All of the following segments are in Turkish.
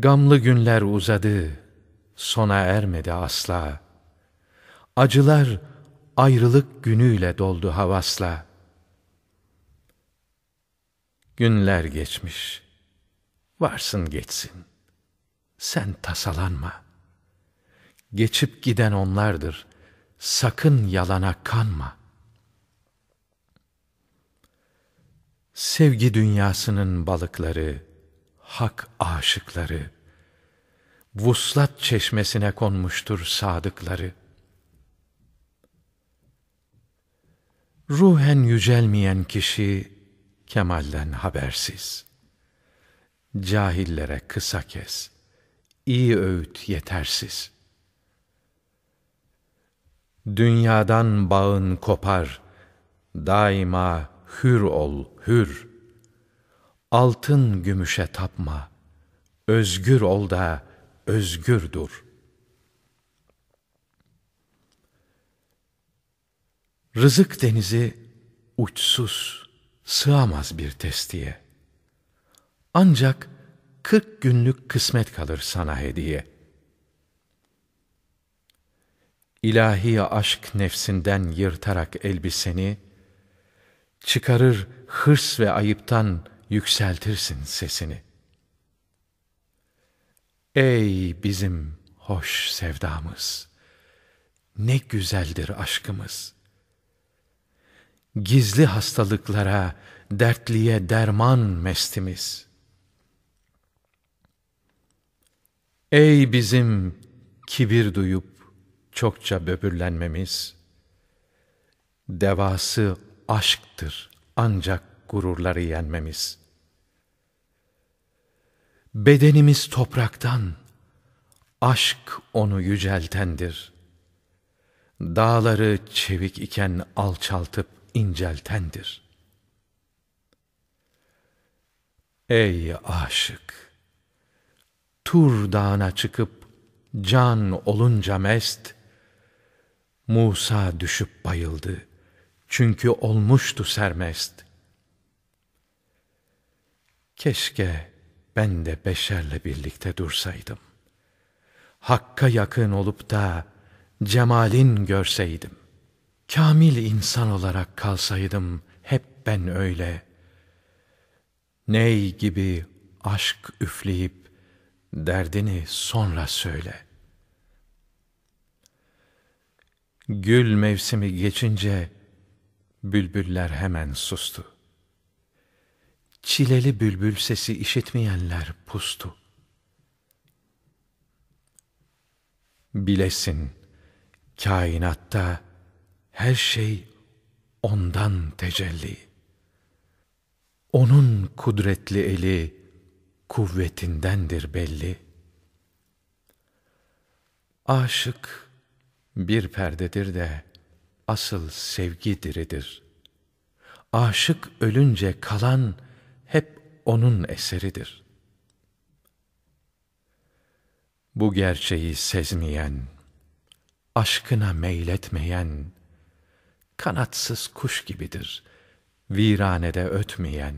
Gamlı günler uzadı, sona ermedi asla. Acılar ayrılık günüyle doldu havasla. Günler geçmiş, varsın geçsin. Sen tasalanma. Geçip giden onlardır, sakın yalana kanma. Sevgi dünyasının balıkları, hak aşıkları, vuslat çeşmesine konmuştur sadıkları. Ruhen yücelmeyen kişi, kemalden habersiz. Cahillere kısa kes, iyi öğüt yetersiz. Dünyadan bağın kopar, daima hür ol, hür.'' Altın gümüşe tapma, özgür ol da özgür dur. Rızık denizi uçsuz, sığamaz bir testiye. Ancak kırk günlük kısmet kalır sana hediye. İlahi aşk nefsinden yırtarak elbiseni, çıkarır hırs ve ayıptan yükseltirsin sesini. Ey bizim hoş sevdamız! Ne güzeldir aşkımız! Gizli hastalıklara, dertliye derman mestimiz. Ey bizim kibir duyup çokça böbürlenmemiz! Devası aşktır ancak gururları yenmemiz. Bedenimiz topraktan, aşk onu yüceltendir. Dağları çevik iken alçaltıp inceltendir. Ey aşık! Tur dağına çıkıp can olunca mest, Musa düşüp bayıldı. Çünkü olmuştu sermest. Keşke ben de beşerle birlikte dursaydım. Hakka yakın olup da cemalin görseydim. Kamil insan olarak kalsaydım hep ben öyle. Ney gibi aşk üfleyip derdini sonra söyle. Gül mevsimi geçince bülbüller hemen sustu. Çileli bülbül sesi işitmeyenler pustu. Bilesin, kainatta her şey ondan tecelli. Onun kudretli eli kuvvetindendir belli. Aşık bir perdedir de asıl sevgi diridir. Aşık ölünce kalan hep O'nun eseridir. Bu gerçeği sezmeyen, aşkına meyletmeyen, kanatsız kuş gibidir, viranede ötmeyen.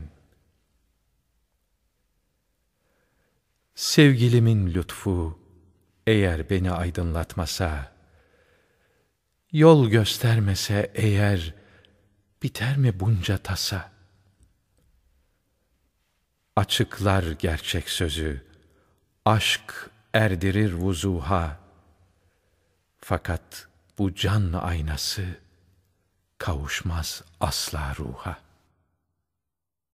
Sevgilimin lütfu, eğer beni aydınlatmasa, yol göstermese eğer, biter mi bunca tasa?'' açıklar gerçek sözü, aşk erdirir vuzuha. Fakat bu can aynası kavuşmaz asla ruha.''